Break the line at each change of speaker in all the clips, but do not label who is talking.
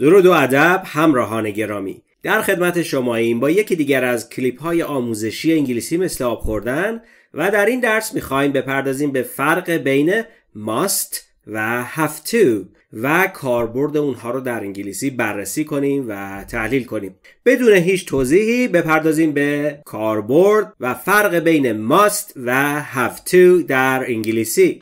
درود و ادب همراهان گرامی در خدمت شما این با یکی دیگر از کلیپ های آموزشی انگلیسی مثل آب خوردن و در این درس میخواییم بپردازیم به فرق بین must و have to و کاربرد اونها رو در انگلیسی بررسی کنیم و تحلیل کنیم بدون هیچ توضیحی بپردازیم به کاربرد و فرق بین must و have to در انگلیسی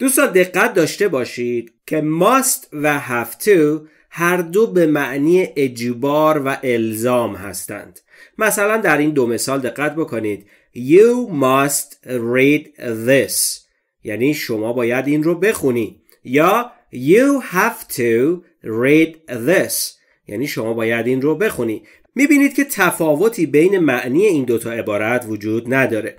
دوستان دقت داشته باشید که must و have to هر دو به معنی اجبار و الزام هستند مثلا در این دو مثال دقت بکنید You must read this یعنی شما باید این رو بخونی یا You have to read this یعنی شما باید این رو بخونی میبینید که تفاوتی بین معنی این دوتا عبارت وجود نداره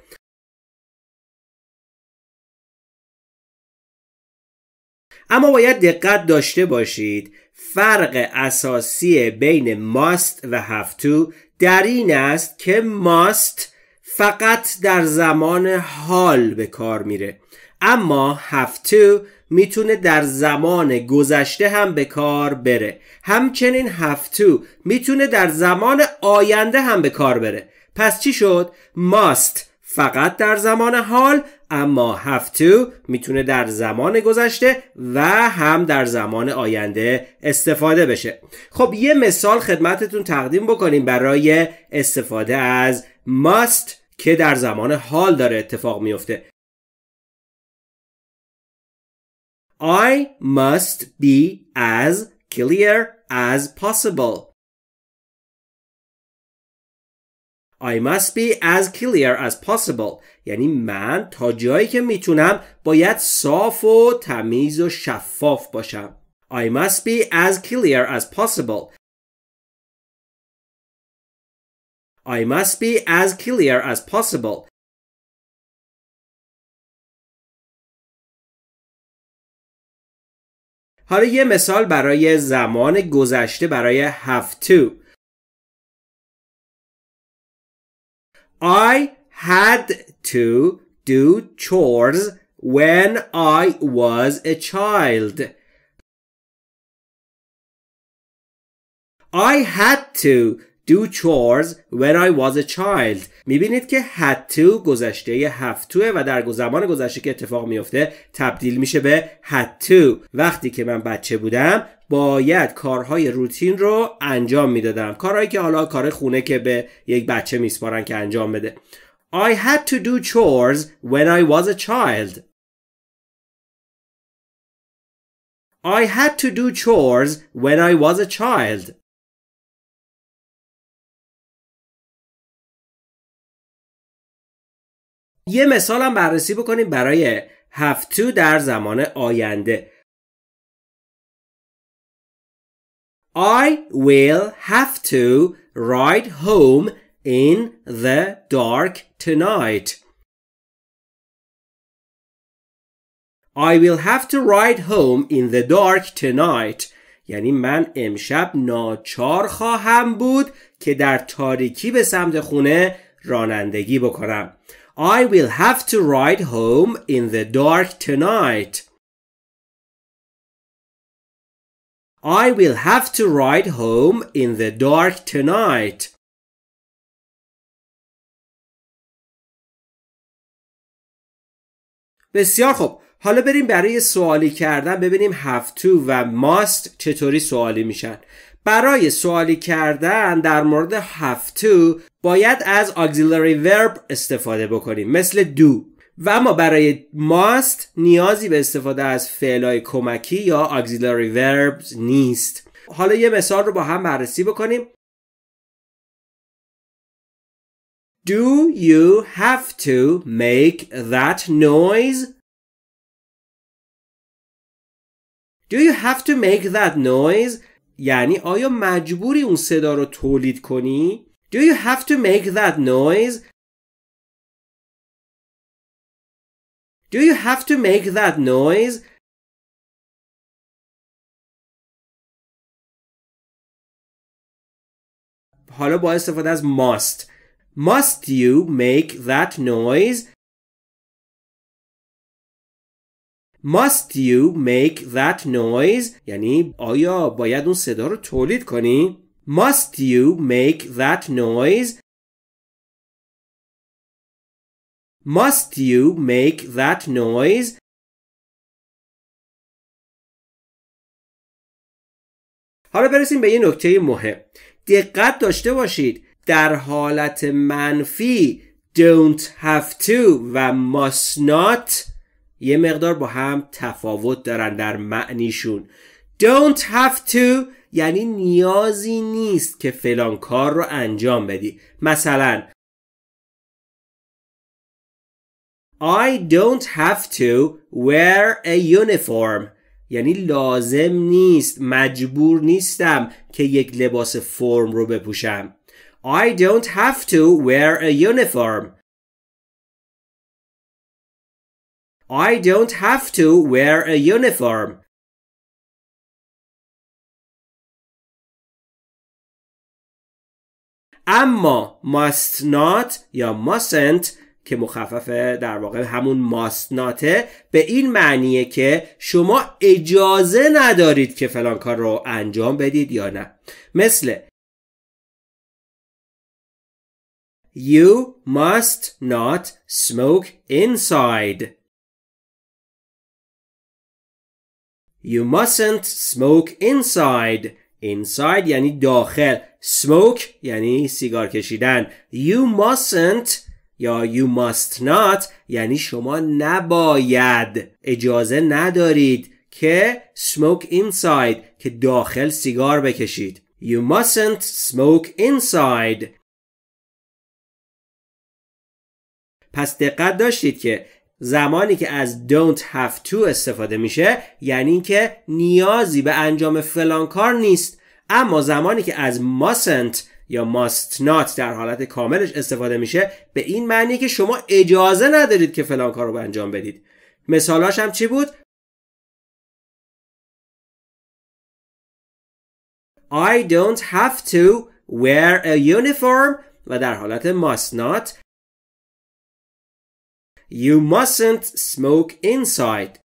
اما باید دقت داشته باشید فرق اساسی بین ماست و هفتو در این است که ماست فقط در زمان حال به کار میره اما هفتو میتونه در زمان گذشته هم به کار بره همچنین هفتو میتونه در زمان آینده هم به کار بره پس چی شد؟ ماست فقط در زمان حال اما have to میتونه در زمان گذشته و هم در زمان آینده استفاده بشه خب یه مثال خدمتتون تقدیم بکنیم برای استفاده از must که در زمان حال داره اتفاق میفته I must be as clear as possible I must be as clear as possible یعنی من تا جایی که میتونم باید صاف و تمیز و شفاف باشم I must be as clear as possible I must be as clear as possible
حالا یه مثال برای زمان گذشته برای have
to I had to do chores when I was a child. I had to do chores when I was a child میبینید که had to گذشته have to و در زمان گذشته که اتفاق میفته تبدیل میشه به had to وقتی که من بچه بودم باید کارهای روتین رو انجام میدادم کارهایی که حالا کار خونه که به یک بچه میسپارن که انجام بده I had to do chores when I was a child. I had to do chores when I was a child. یه مثال هم بررسی بکنیم برای هفتو در زمان آینده I will have to ride home in the dark tonight. I will have to ride home in the dark tonight. یعنی من امشب ناچار خواهم بود که در تاریکی به سمت خونه رانندگی بکنم. I will have to ride home in the dark tonight. I will have to ride home
in the dark tonight.
بسیار خوب حالا بریم برای سوالی کردن ببینیم have to و must چطوری سوالی میشن برای سوالی کردن در مورد have to باید از auxiliary verb استفاده بکنیم مثل do و اما برای must نیازی به استفاده از فعلای کمکی یا auxiliary verbs نیست حالا یه مثال رو با هم بررسی بکنیم Do you have to make that noise? Do you have to make that noise? یعنی آیا مجبوری اون صدا رو تولید کنی؟ Do you have to make that noise? Do you have to make that noise? حالا با استفاده از must Must you make that noise? must you make that noise یعنی آیا باید اون صدا رو تولید کنی must you make that noise
must you make that noise
حالا برسیم به یه نکته مهم دقت داشته باشید در حالت منفی don't have to و must not یه مقدار با هم تفاوت دارن در معنیشون don't have to یعنی نیازی نیست که فلان کار رو انجام بدی مثلا I don't have to wear a uniform یعنی لازم نیست مجبور نیستم که یک لباس فرم رو بپوشم I don't have to wear a uniform I don't have to wear a
uniform.
اما must not یا mustn't که مخفف در واقع همون must notه به این معنیه که شما اجازه ندارید که فلان کار رو انجام بدید یا نه مثل You must not smoke inside You mustn't smoke inside. Inside یعنی داخل. Smoke یعنی سیگار کشیدن. You mustn't یا you must not یعنی شما نباید اجازه ندارید که smoke inside که داخل سیگار بکشید. You mustn't smoke inside. پس دقت داشتید که زمانی که از don't have to استفاده میشه یعنی اینکه نیازی به انجام فلان کار نیست اما زمانی که از mustn't یا must not در حالت کاملش استفاده میشه به این معنی که شما اجازه ندارید که فلان کار رو انجام بدید مثالاش هم چی بود؟
I don't have
to wear a uniform و در حالت must not You mustn't smoke inside.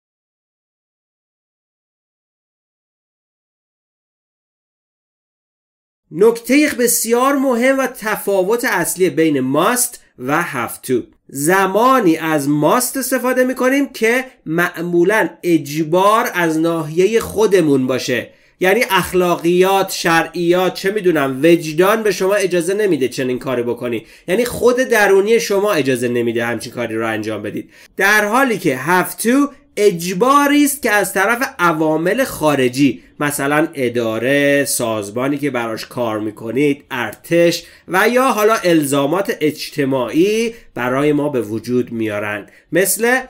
نکته بسیار مهم و تفاوت اصلی بین ماست و to زمانی از ماست استفاده می کنیم که معمولا اجبار از ناحیه خودمون باشه یعنی اخلاقیات شرعیات چه میدونم وجدان به شما اجازه نمیده چنین کاری بکنی یعنی خود درونی شما اجازه نمیده همچین کاری رو انجام بدید در حالی که هفتو اجباری است که از طرف عوامل خارجی مثلا اداره سازمانی که براش کار میکنید ارتش و یا حالا الزامات اجتماعی برای ما به وجود میارن مثل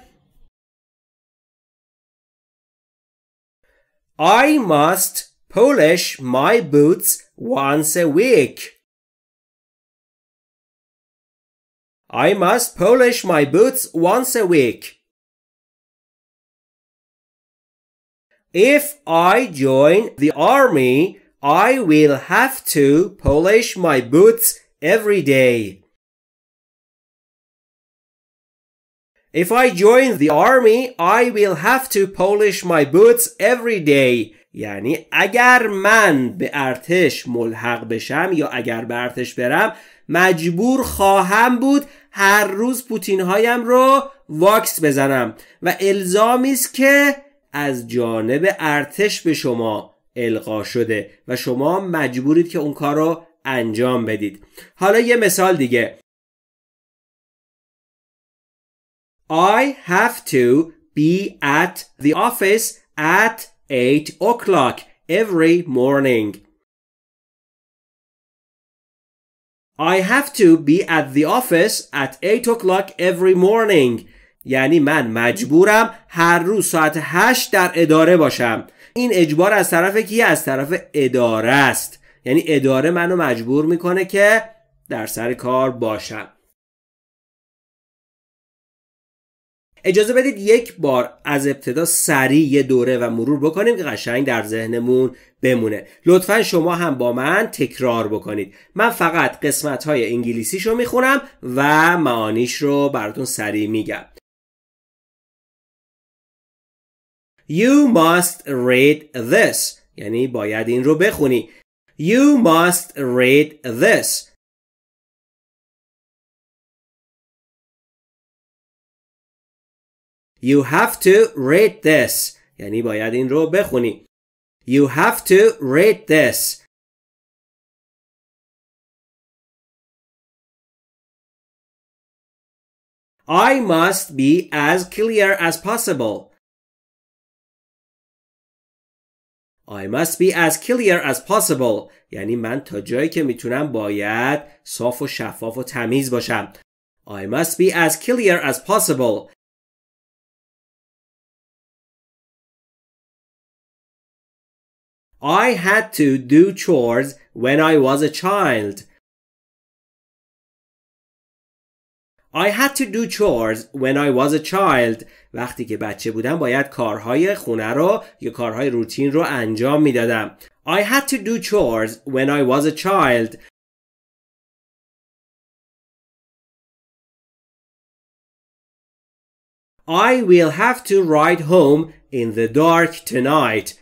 I must polish my boots once a week. I must polish my boots once a week. If I join the army, I will have to polish my boots every day. If I join the army, I will have to polish my boots every day. یعنی اگر من به ارتش ملحق بشم یا اگر به ارتش برم مجبور خواهم بود هر روز پوتین هایم رو واکس بزنم و الزامی است که از جانب ارتش به شما القا شده و شما مجبورید که اون کار رو انجام بدید حالا یه مثال دیگه I have to be at the office at 8 o'clock every morning. I have to be at the office at 8 o'clock every morning. یعنی من مجبورم هر روز ساعت 8 در اداره باشم. این اجبار از طرف کی؟ از طرف اداره است. یعنی اداره منو مجبور میکنه که در سر کار باشم. اجازه بدید یک بار از ابتدا سریع یه دوره و مرور بکنیم که قشنگ در ذهنمون بمونه لطفا شما هم با من تکرار بکنید من فقط قسمت های انگلیسیش رو میخونم و معانیش رو براتون سریع میگم You must read this یعنی باید این رو بخونی You must read this
You have to read this. یعنی باید این رو بخونی. You have to read this.
I must be as clear as possible. I must be as clear as possible. یعنی من تا جایی که میتونم باید صاف و شفاف و تمیز باشم. I must be as clear as possible.
I had to do chores when I was
a child. I had to do chores when I was a child. وقتی که بچه بودم باید کارهای خونه رو یا کارهای روتین رو انجام میدادم. I had to do chores when I was a
child. I will have to ride home in the dark
tonight.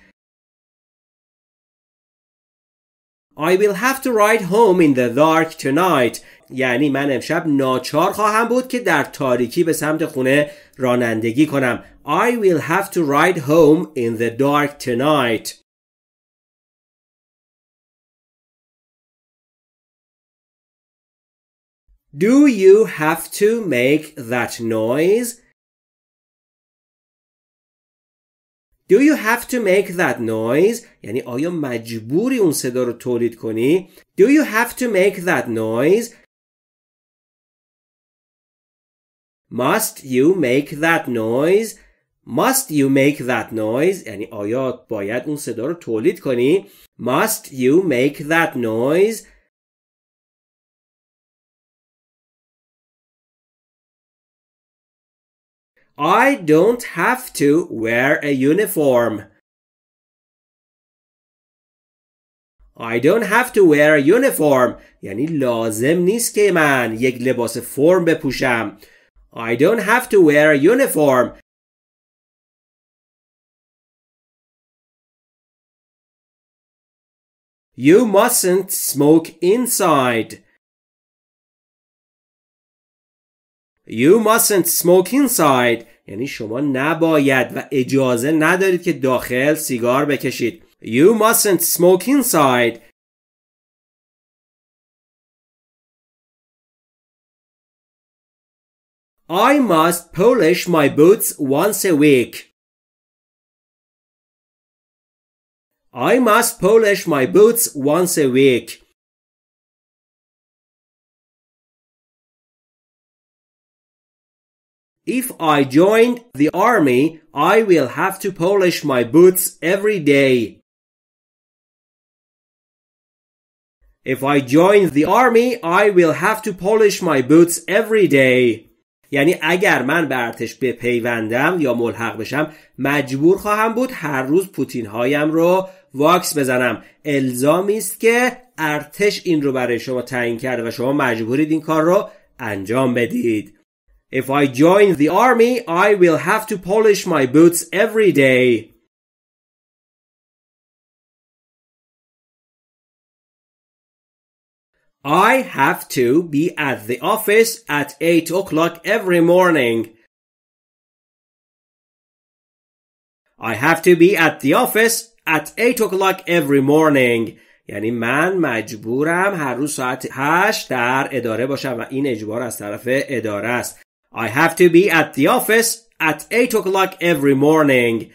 I will have to ride home in the dark tonight یعنی من امشب ناچار خواهم بود که در تاریکی به سمت خونه رانندگی کنم I will have to ride home in the dark tonight
Do you have to make
that noise? Do you have to make that noise? یعنی آیا مجبوری اون صدا رو تولید کنی؟ Do you have to make that noise? Must you make that noise? Must you make that noise? یعنی آیا باید اون صدا رو تولید کنی؟ Must you make that noise?
I don't have to wear a uniform.
I don't have to wear a uniform یعنی لازم نیست که من یک لباس فرم بپوشم. I don't have to wear a uniform.
You mustn't smoke
inside. You mustn't smoke inside. یعنی شما نباید و اجازه ندارید که داخل سیگار بکشید You mustn't smoke inside I must polish my boots once a week. I must polish my boots once a week. If I joined the army, I will have to polish my boots every day. If I join the army, I will have to polish my boots every day. یعنی اگر من به ارتش بپیوندم یا ملحق بشم مجبور خواهم بود هر روز پوتین هایم رو واکس بزنم الزامی است که ارتش این رو برای شما تعیین کرده و شما مجبورید این کار رو انجام بدید If I join the army, I will have to polish my boots every day.
I have to be at the office at 8 o'clock every
morning. I have to be at the office at 8 o'clock every morning. یعنی من مجبورم هر روز ساعت 8 در اداره باشم و این اجبار از طرف اداره است. I have to be at the office at 8 o'clock every morning.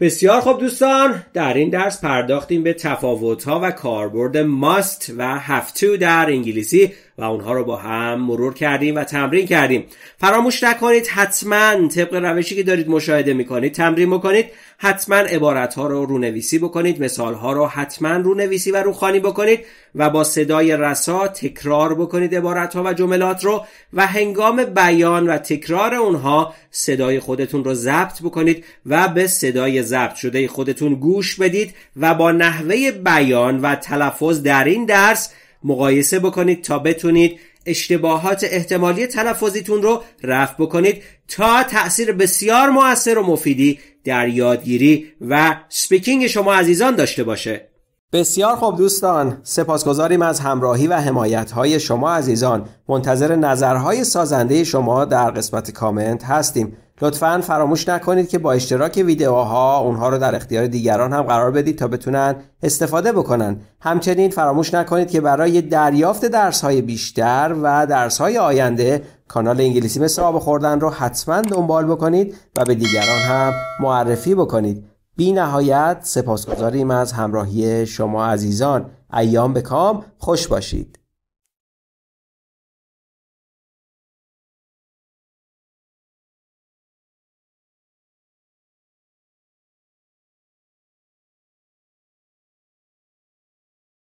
بسیار خوب دوستان در این درس پرداختیم به تفاوت‌ها و کاربرد must و have to در انگلیسی و اونها رو با هم مرور کردیم و تمرین کردیم فراموش نکنید حتما طبق روشی که دارید مشاهده میکنید تمرین بکنید حتما عبارت ها رو رونویسی بکنید مثال ها رو حتما رونویسی و روخانی بکنید و با صدای رسا تکرار بکنید عبارت ها و جملات رو و هنگام بیان و تکرار اونها صدای خودتون رو ضبط بکنید و به صدای ضبط شده خودتون گوش بدید و با نحوه بیان و تلفظ در این درس مقایسه بکنید تا بتونید اشتباهات احتمالی تلفظیتون رو رفع بکنید تا تأثیر بسیار موثر و مفیدی در یادگیری و سپیکینگ شما عزیزان داشته باشه بسیار خوب دوستان سپاسگزاریم از همراهی و حمایت های شما عزیزان منتظر نظرهای سازنده شما در قسمت کامنت هستیم لطفا فراموش نکنید که با اشتراک ویدیوها اونها رو در اختیار دیگران هم قرار بدید تا بتونن استفاده بکنن همچنین فراموش نکنید که برای دریافت درس های بیشتر و درس های آینده کانال انگلیسی مثل آب خوردن رو حتما دنبال بکنید و به دیگران هم معرفی بکنید بی نهایت سپاسگزاریم از همراهی شما عزیزان ایام به کام خوش باشید